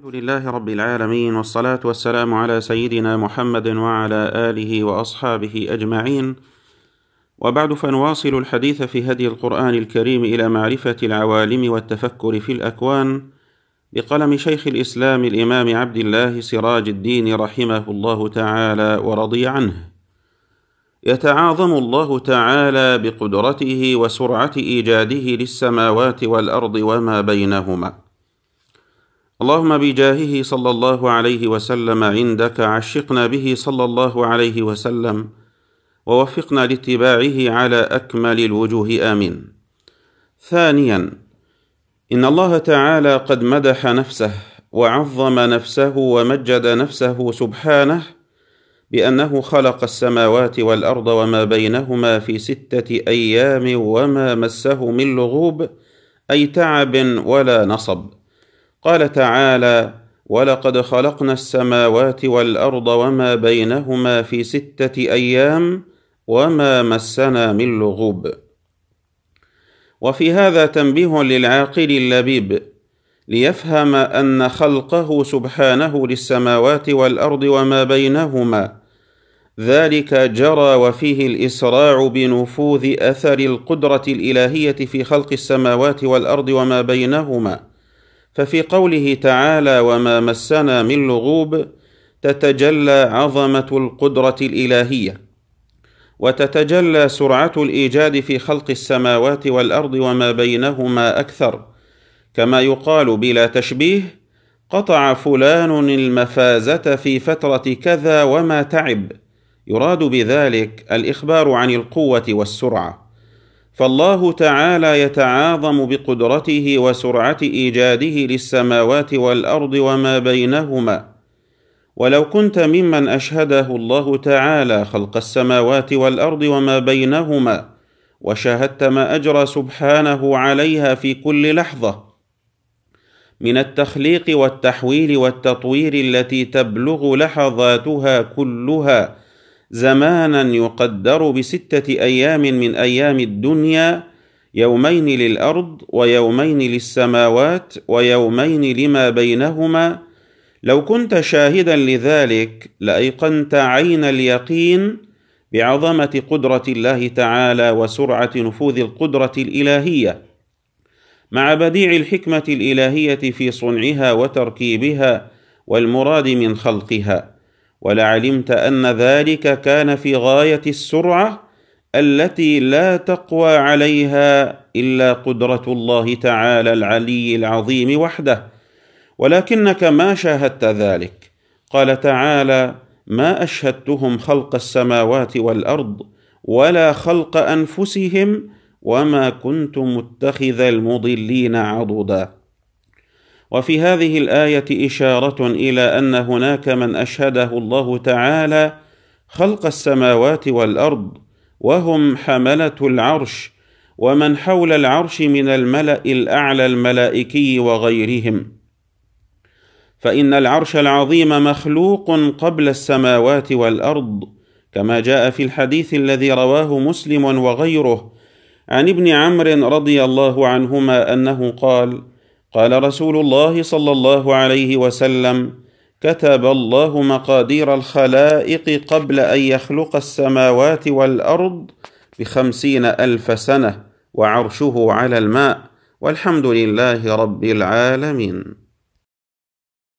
الحمد لله رب العالمين والصلاة والسلام على سيدنا محمد وعلى آله وأصحابه أجمعين وبعد فنواصل الحديث في هدي القرآن الكريم إلى معرفة العوالم والتفكر في الأكوان بقلم شيخ الإسلام الإمام عبد الله سراج الدين رحمه الله تعالى ورضي عنه يتعاظم الله تعالى بقدرته وسرعة إيجاده للسماوات والأرض وما بينهما اللهم بجاهه صلى الله عليه وسلم عندك عشقنا به صلى الله عليه وسلم ووفقنا لاتباعه على اكمل الوجوه امين ثانيا ان الله تعالى قد مدح نفسه وعظم نفسه ومجد نفسه سبحانه بانه خلق السماوات والارض وما بينهما في سته ايام وما مسه من لغوب اي تعب ولا نصب قال تعالى ولقد خلقنا السماوات والارض وما بينهما في سته ايام وما مسنا من لغوب وفي هذا تنبيه للعاقل اللبيب ليفهم ان خلقه سبحانه للسماوات والارض وما بينهما ذلك جرى وفيه الاسراع بنفوذ اثر القدره الالهيه في خلق السماوات والارض وما بينهما ففي قوله تعالى وما مسنا من لغوب تتجلى عظمه القدره الالهيه وتتجلى سرعه الايجاد في خلق السماوات والارض وما بينهما اكثر كما يقال بلا تشبيه قطع فلان المفازه في فتره كذا وما تعب يراد بذلك الاخبار عن القوه والسرعه فالله تعالى يتعاظم بقدرته وسرعه ايجاده للسماوات والارض وما بينهما ولو كنت ممن اشهده الله تعالى خلق السماوات والارض وما بينهما وشاهدت ما اجرى سبحانه عليها في كل لحظه من التخليق والتحويل والتطوير التي تبلغ لحظاتها كلها زمانا يقدر بسته ايام من ايام الدنيا يومين للارض ويومين للسماوات ويومين لما بينهما لو كنت شاهدا لذلك لايقنت عين اليقين بعظمه قدره الله تعالى وسرعه نفوذ القدره الالهيه مع بديع الحكمه الالهيه في صنعها وتركيبها والمراد من خلقها ولعلمت ان ذلك كان في غايه السرعه التي لا تقوى عليها الا قدره الله تعالى العلي العظيم وحده ولكنك ما شاهدت ذلك قال تعالى ما اشهدتهم خلق السماوات والارض ولا خلق انفسهم وما كنت متخذ المضلين عضدا وفي هذه الايه اشاره الى ان هناك من اشهده الله تعالى خلق السماوات والارض وهم حمله العرش ومن حول العرش من الملا الاعلى الملائكي وغيرهم فان العرش العظيم مخلوق قبل السماوات والارض كما جاء في الحديث الذي رواه مسلم وغيره عن ابن عمرو رضي الله عنهما انه قال قال رسول الله صلى الله عليه وسلم كتب الله مقادير الخلائق قبل ان يخلق السماوات والارض بخمسين الف سنه وعرشه على الماء والحمد لله رب العالمين